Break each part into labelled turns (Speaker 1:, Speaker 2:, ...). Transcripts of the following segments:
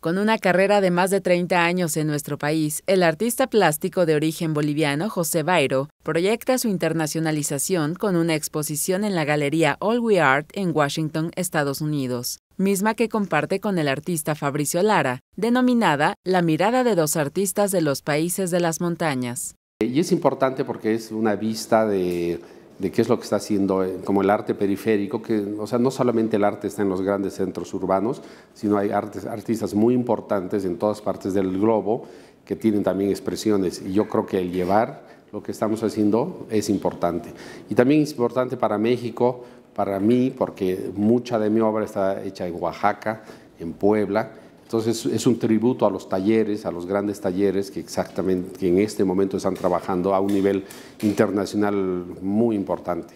Speaker 1: Con una carrera de más de 30 años en nuestro país, el artista plástico de origen boliviano José Bairo proyecta su internacionalización con una exposición en la galería All We Art en Washington, Estados Unidos, misma que comparte con el artista Fabricio Lara, denominada La mirada de dos artistas de los países de las montañas.
Speaker 2: Y es importante porque es una vista de de qué es lo que está haciendo eh, como el arte periférico, que o sea, no solamente el arte está en los grandes centros urbanos, sino hay artistas muy importantes en todas partes del globo que tienen también expresiones. Y yo creo que el llevar lo que estamos haciendo es importante. Y también es importante para México, para mí, porque mucha de mi obra está hecha en Oaxaca, en Puebla, entonces es un tributo a los talleres, a los grandes talleres que exactamente que en este momento están trabajando a un nivel internacional muy importante.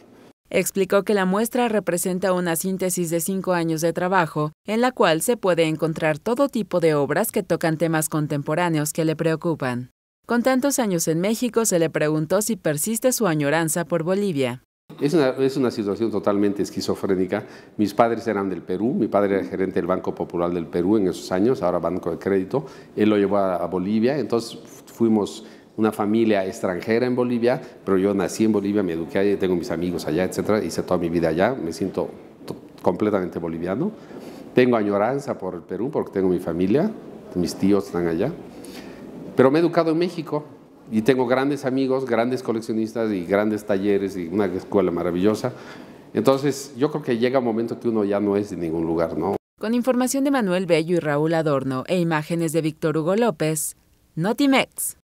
Speaker 1: Explicó que la muestra representa una síntesis de cinco años de trabajo, en la cual se puede encontrar todo tipo de obras que tocan temas contemporáneos que le preocupan. Con tantos años en México, se le preguntó si persiste su añoranza por Bolivia.
Speaker 2: Es una, situación totalmente esquizofrénica. Mis padres eran del Perú, mi padre era gerente del Banco Popular del Perú en esos años, ahora Banco de Crédito, él lo llevó a, Bolivia, entonces fuimos una familia extranjera en Bolivia, pero yo nací en Bolivia, me eduqué allá, tengo mis amigos allá, etcétera, hice toda mi vida allá, me siento completamente boliviano. Tengo añoranza por el Perú porque tengo mi familia, mis tíos están allá, pero me he educado en México, y tengo grandes amigos, grandes coleccionistas y grandes talleres y una escuela maravillosa. Entonces, yo creo que llega un momento que uno ya no es de ningún lugar, ¿no?
Speaker 1: Con información de Manuel Bello y Raúl Adorno e imágenes de Víctor Hugo López, Notimex.